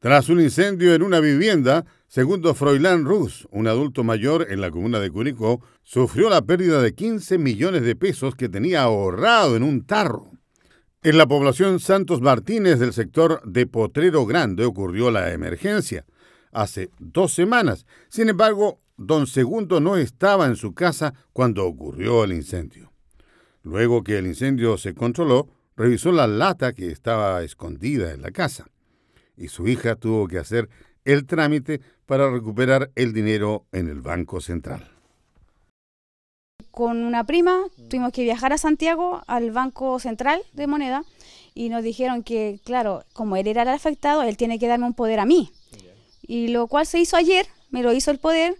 tras un incendio en una vivienda, segundo Froilán Ruz, un adulto mayor en la comuna de Curicó, sufrió la pérdida de 15 millones de pesos que tenía ahorrado en un tarro. En la población Santos Martínez del sector de Potrero Grande ocurrió la emergencia hace dos semanas. Sin embargo, don Segundo no estaba en su casa cuando ocurrió el incendio. Luego que el incendio se controló, revisó la lata que estaba escondida en la casa y su hija tuvo que hacer el trámite para recuperar el dinero en el Banco Central. Con una prima tuvimos que viajar a Santiago al Banco Central de Moneda y nos dijeron que, claro, como él era el afectado, él tiene que darme un poder a mí. Y lo cual se hizo ayer, me lo hizo el poder,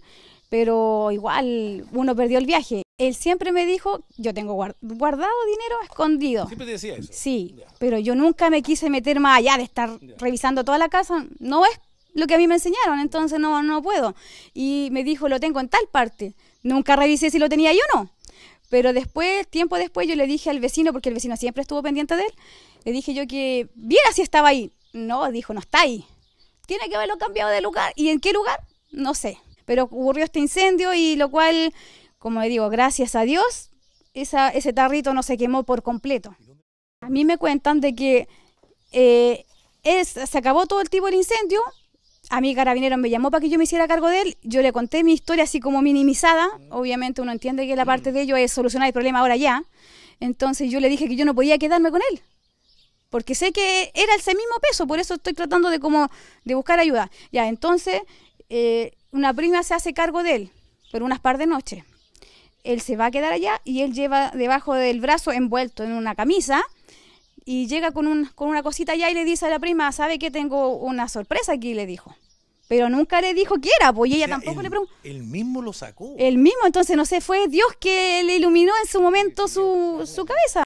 pero igual uno perdió el viaje él siempre me dijo, yo tengo guardado dinero escondido. Siempre te decía eso. Sí, pero yo nunca me quise meter más allá de estar revisando toda la casa. No es lo que a mí me enseñaron, entonces no, no puedo. Y me dijo, lo tengo en tal parte. Nunca revisé si lo tenía yo o no. Pero después, tiempo después, yo le dije al vecino, porque el vecino siempre estuvo pendiente de él, le dije yo que viera si estaba ahí. No, dijo, no está ahí. Tiene que haberlo cambiado de lugar. ¿Y en qué lugar? No sé. Pero ocurrió este incendio y lo cual como digo, gracias a Dios, ese tarrito no se quemó por completo. A mí me cuentan de que eh, se acabó todo el tipo el incendio. A mi Carabinero me llamó para que yo me hiciera cargo de él. Yo le conté mi historia así como minimizada. Obviamente uno entiende que la parte de ello es solucionar el problema ahora ya. Entonces yo le dije que yo no podía quedarme con él. Porque sé que era el mismo peso, por eso estoy tratando de como de buscar ayuda. Ya, entonces eh, una prima se hace cargo de él por unas par de noches él se va a quedar allá y él lleva debajo del brazo envuelto en una camisa y llega con, un, con una cosita allá y le dice a la prima, ¿sabe que tengo una sorpresa aquí? Le dijo. Pero nunca le dijo que era, pues ella tampoco le preguntó. El mismo lo sacó. El mismo, entonces no sé, fue Dios que le iluminó en su momento su, su cabeza.